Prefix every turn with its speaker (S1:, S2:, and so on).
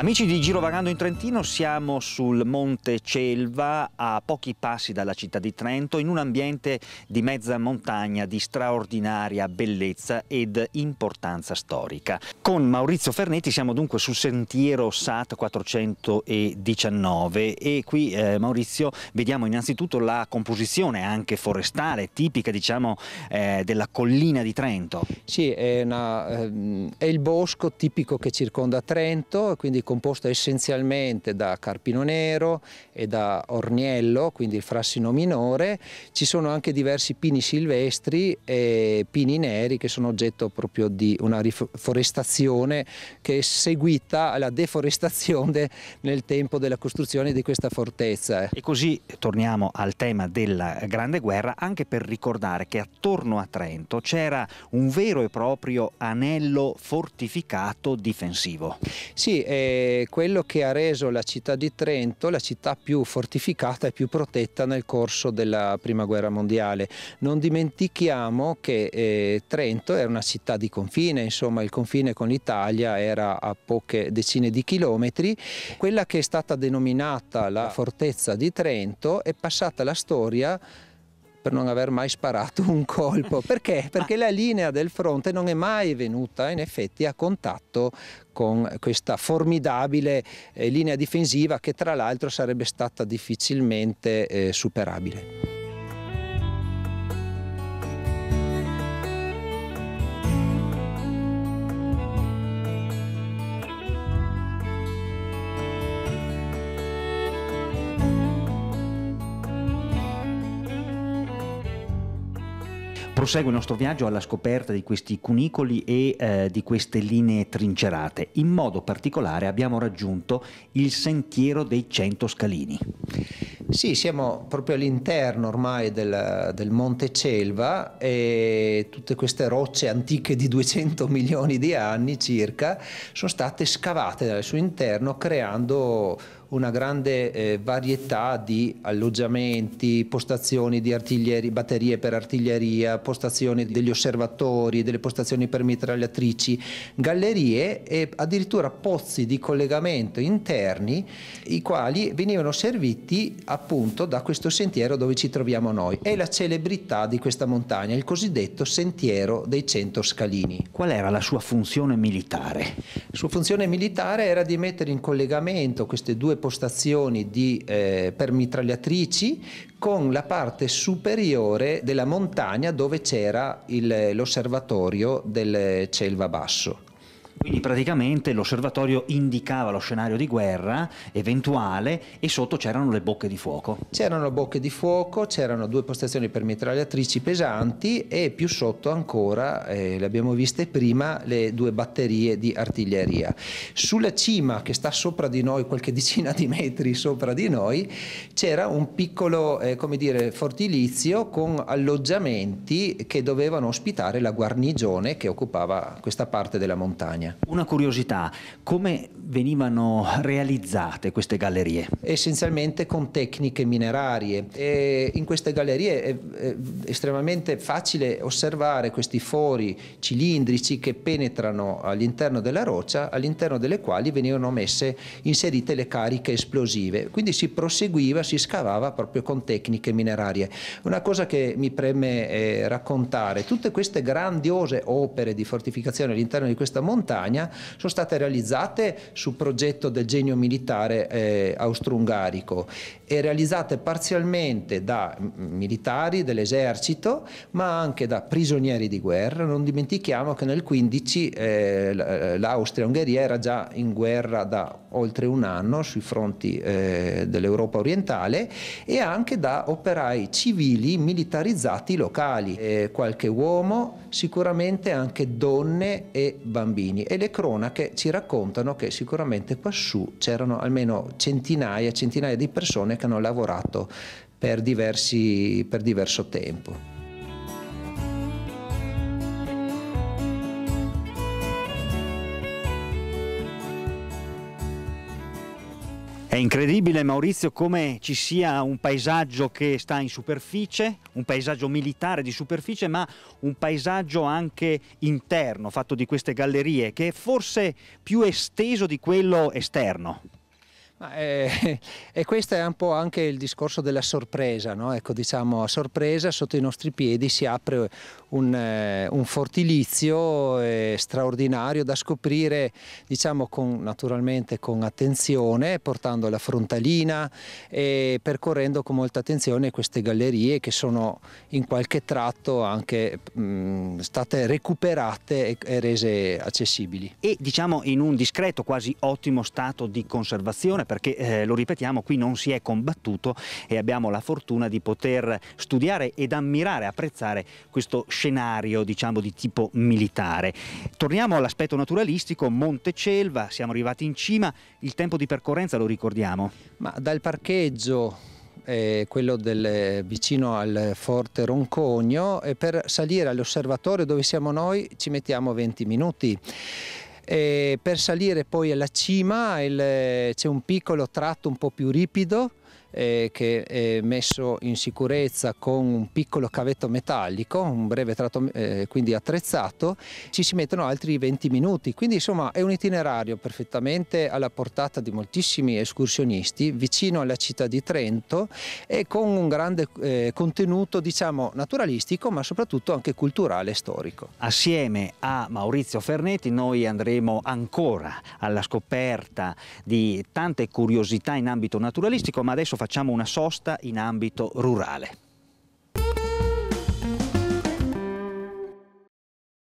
S1: Amici di Girovagando in Trentino, siamo sul Monte Celva, a pochi passi dalla città di Trento, in un ambiente di mezza montagna di straordinaria bellezza ed importanza storica. Con Maurizio Fernetti siamo dunque sul sentiero SAT 419 e qui eh, Maurizio vediamo innanzitutto la composizione anche forestale, tipica diciamo eh, della collina di Trento. Sì, è,
S2: una, ehm, è il bosco tipico che circonda Trento, quindi composta essenzialmente da carpino nero e da orniello, quindi il frassino minore. Ci sono anche diversi pini silvestri e pini neri che sono oggetto proprio di una riforestazione che è seguita alla deforestazione nel tempo della costruzione di questa fortezza. E così torniamo al tema della
S1: Grande Guerra anche per ricordare che attorno a Trento c'era un vero e proprio anello fortificato difensivo.
S2: Sì, eh, quello che ha reso la città di Trento la città più fortificata e più protetta nel corso della Prima Guerra Mondiale. Non dimentichiamo che eh, Trento era una città di confine, insomma il confine con l'Italia era a poche decine di chilometri. Quella che è stata denominata la fortezza di Trento è passata la storia per non aver mai sparato un colpo. Perché? Perché la linea del fronte non è mai venuta in effetti a contatto con questa formidabile eh, linea difensiva che tra l'altro sarebbe stata difficilmente eh, superabile.
S1: prosegue il nostro viaggio alla scoperta di questi cunicoli e eh, di queste linee trincerate. In modo particolare abbiamo raggiunto
S2: il sentiero dei 100 scalini. Sì, siamo proprio all'interno ormai del, del Monte Celva e tutte queste rocce antiche di 200 milioni di anni circa sono state scavate dal suo interno creando una grande eh, varietà di alloggiamenti, postazioni di artiglieri, batterie per artiglieria, postazioni degli osservatori, delle postazioni per mitragliatrici, gallerie e addirittura pozzi di collegamento interni i quali venivano serviti appunto da questo sentiero dove ci troviamo noi. È la celebrità di questa montagna, il cosiddetto sentiero dei cento scalini. Qual era la sua funzione militare? La sua funzione militare era di mettere in collegamento queste due postazioni di, eh, per mitragliatrici con la parte superiore della montagna dove c'era eh, l'osservatorio del Celva Basso. Quindi praticamente l'osservatorio indicava lo scenario di guerra eventuale e sotto c'erano le bocche di fuoco. C'erano bocche di fuoco, c'erano due postazioni per mitragliatrici pesanti e più sotto ancora, eh, le abbiamo viste prima, le due batterie di artiglieria. Sulla cima che sta sopra di noi, qualche decina di metri sopra di noi, c'era un piccolo eh, come dire, fortilizio con alloggiamenti che dovevano ospitare la guarnigione che occupava questa parte della montagna. Germania. Una curiosità, come venivano realizzate queste gallerie? Essenzialmente con tecniche minerarie. E in queste gallerie è, estremamente facile osservare questi fori cilindrici che penetrano all'interno della roccia, all'interno delle quali venivano messe, inserite le cariche esplosive. Quindi si proseguiva, si scavava proprio con tecniche minerarie. Una cosa che mi preme eh, raccontare, tutte queste grandiose opere di fortificazione all'interno di questa montagna montagna, sono state realizzate su progetto del genio militare eh, austro-ungarico e realizzate parzialmente da militari dell'esercito ma anche da prigionieri di guerra. Non dimentichiamo che nel 15 eh, eh, l'Austria-Ungheria era già in guerra da oltre un anno sui fronti eh, dell'Europa orientale e anche da operai civili militarizzati locali, eh, qualche uomo, sicuramente anche donne e bambini e le cronache ci raccontano che sicuramente quassù c'erano almeno centinaia e centinaia di persone che hanno lavorato per, diversi, per diverso tempo.
S1: È incredibile Maurizio come ci sia un paesaggio che sta in superficie, un paesaggio militare di superficie, ma un paesaggio anche interno,
S2: fatto di queste gallerie, che è forse più esteso di quello esterno. Eh, e questo è un po' anche il discorso della sorpresa, no? ecco, diciamo, a sorpresa sotto i nostri piedi si apre un, eh, un fortilizio eh, straordinario da scoprire diciamo, con, naturalmente con attenzione, portando la frontalina e percorrendo con molta attenzione queste gallerie che sono in qualche tratto anche mh, mm, state recuperate e,
S1: e rese accessibili. E diciamo in un discreto, quasi ottimo stato di conservazione perché eh, lo ripetiamo, qui non si è combattuto e abbiamo la fortuna di poter studiare ed ammirare, apprezzare questo scenario diciamo di tipo militare. Torniamo all'aspetto naturalistico, Montecelva, siamo arrivati in cima, il tempo di percorrenza
S2: lo ricordiamo? Ma dal parcheggio eh, quello del, vicino al forte Roncogno e per salire all'osservatorio dove siamo noi ci mettiamo 20 minuti e per salire poi alla cima c'è un piccolo tratto un po' più ripido eh, che è messo in sicurezza con un piccolo cavetto metallico, un breve tratto eh, quindi attrezzato, ci si mettono altri 20 minuti, quindi insomma è un itinerario perfettamente alla portata di moltissimi escursionisti vicino alla città di Trento e con un grande eh, contenuto diciamo naturalistico ma soprattutto anche culturale e storico. Assieme a
S1: Maurizio Fernetti noi andremo ancora alla scoperta di tante curiosità in ambito naturalistico ma adesso facciamo una sosta in ambito rurale.